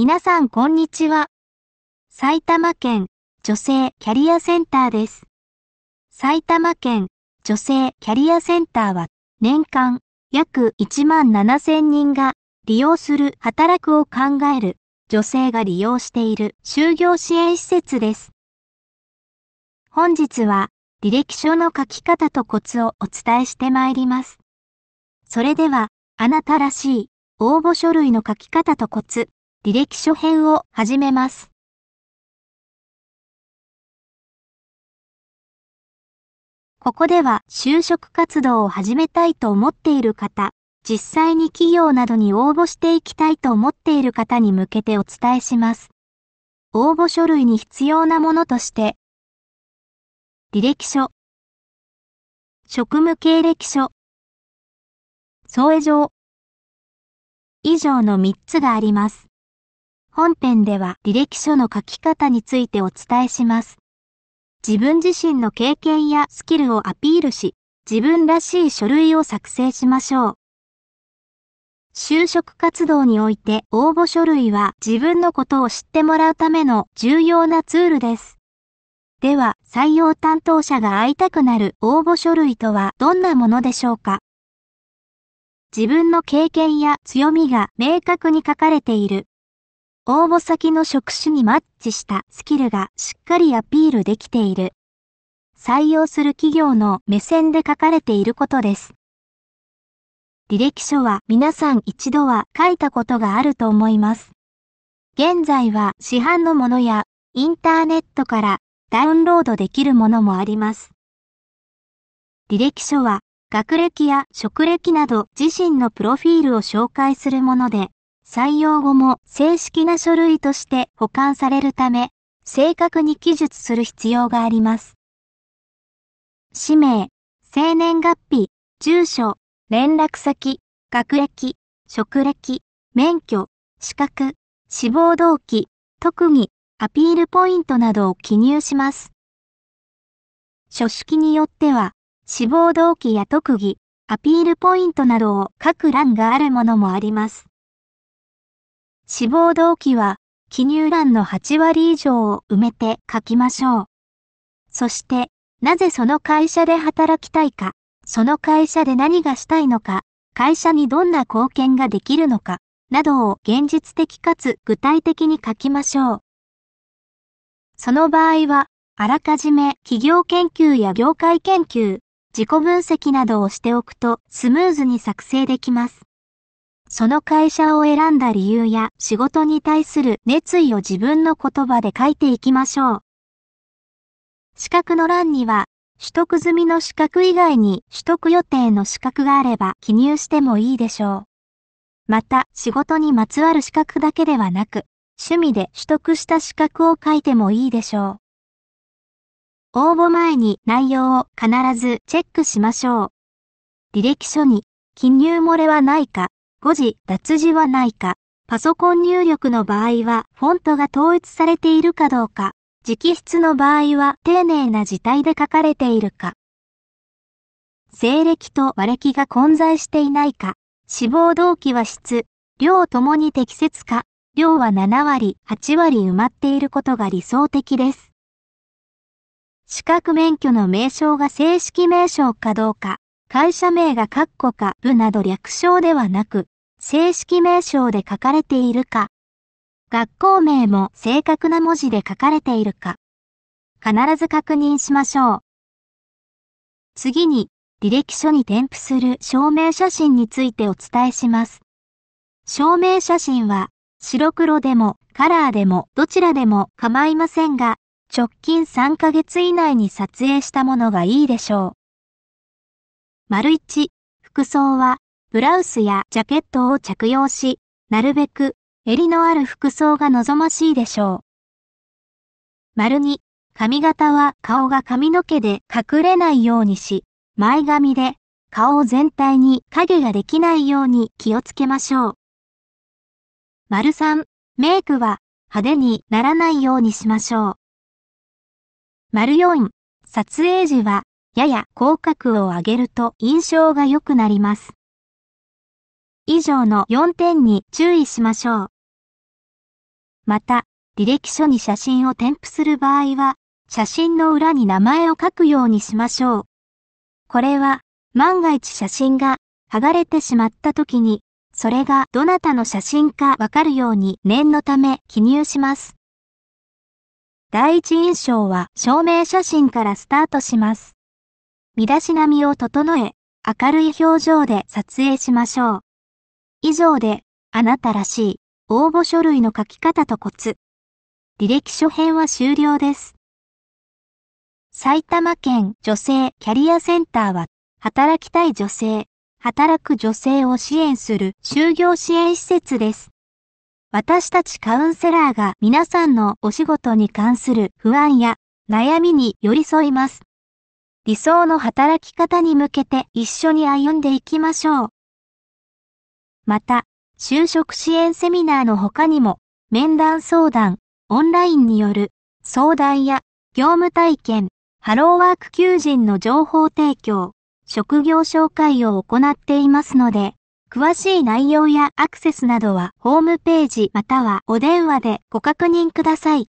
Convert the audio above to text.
皆さんこんにちは。埼玉県女性キャリアセンターです。埼玉県女性キャリアセンターは年間約1万7000人が利用する働くを考える女性が利用している就業支援施設です。本日は履歴書の書き方とコツをお伝えしてまいります。それではあなたらしい応募書類の書き方とコツ履歴書編を始めます。ここでは就職活動を始めたいと思っている方、実際に企業などに応募していきたいと思っている方に向けてお伝えします。応募書類に必要なものとして、履歴書、職務経歴書、創営上、以上の3つがあります。本編では履歴書の書き方についてお伝えします。自分自身の経験やスキルをアピールし、自分らしい書類を作成しましょう。就職活動において応募書類は自分のことを知ってもらうための重要なツールです。では、採用担当者が会いたくなる応募書類とはどんなものでしょうか自分の経験や強みが明確に書かれている応募先の職種にマッチしたスキルがしっかりアピールできている。採用する企業の目線で書かれていることです。履歴書は皆さん一度は書いたことがあると思います。現在は市販のものやインターネットからダウンロードできるものもあります。履歴書は学歴や職歴など自身のプロフィールを紹介するもので、採用後も正式な書類として保管されるため、正確に記述する必要があります。氏名、生年月日、住所、連絡先、学歴、職歴、免許、資格、志望動機、特技、アピールポイントなどを記入します。書式によっては、志望動機や特技、アピールポイントなどを書く欄があるものもあります。志望動機は記入欄の8割以上を埋めて書きましょう。そして、なぜその会社で働きたいか、その会社で何がしたいのか、会社にどんな貢献ができるのか、などを現実的かつ具体的に書きましょう。その場合は、あらかじめ企業研究や業界研究、自己分析などをしておくとスムーズに作成できます。その会社を選んだ理由や仕事に対する熱意を自分の言葉で書いていきましょう。資格の欄には、取得済みの資格以外に取得予定の資格があれば記入してもいいでしょう。また、仕事にまつわる資格だけではなく、趣味で取得した資格を書いてもいいでしょう。応募前に内容を必ずチェックしましょう。履歴書に記入漏れはないか5時、脱字はないか。パソコン入力の場合は、フォントが統一されているかどうか。直筆の場合は、丁寧な字体で書かれているか。西暦と和暦が混在していないか。死亡動機は質、量ともに適切か。量は7割、8割埋まっていることが理想的です。資格免許の名称が正式名称かどうか。会社名がカッコか部など略称ではなく、正式名称で書かれているか、学校名も正確な文字で書かれているか、必ず確認しましょう。次に、履歴書に添付する証明写真についてお伝えします。証明写真は、白黒でもカラーでもどちらでも構いませんが、直近3ヶ月以内に撮影したものがいいでしょう。丸1、服装は、ブラウスやジャケットを着用し、なるべく、襟のある服装が望ましいでしょう。丸2、髪型は顔が髪の毛で隠れないようにし、前髪で顔全体に影ができないように気をつけましょう。丸3、メイクは派手にならないようにしましょう。丸4、撮影時はやや口角を上げると印象が良くなります。以上の4点に注意しましょう。また、履歴書に写真を添付する場合は、写真の裏に名前を書くようにしましょう。これは、万が一写真が剥がれてしまった時に、それがどなたの写真かわかるように念のため記入します。第一印象は証明写真からスタートします。身だしなみを整え、明るい表情で撮影しましょう。以上で、あなたらしい応募書類の書き方とコツ。履歴書編は終了です。埼玉県女性キャリアセンターは、働きたい女性、働く女性を支援する就業支援施設です。私たちカウンセラーが皆さんのお仕事に関する不安や悩みに寄り添います。理想の働き方に向けて一緒に歩んでいきましょう。また、就職支援セミナーの他にも、面談相談、オンラインによる相談や業務体験、ハローワーク求人の情報提供、職業紹介を行っていますので、詳しい内容やアクセスなどはホームページまたはお電話でご確認ください。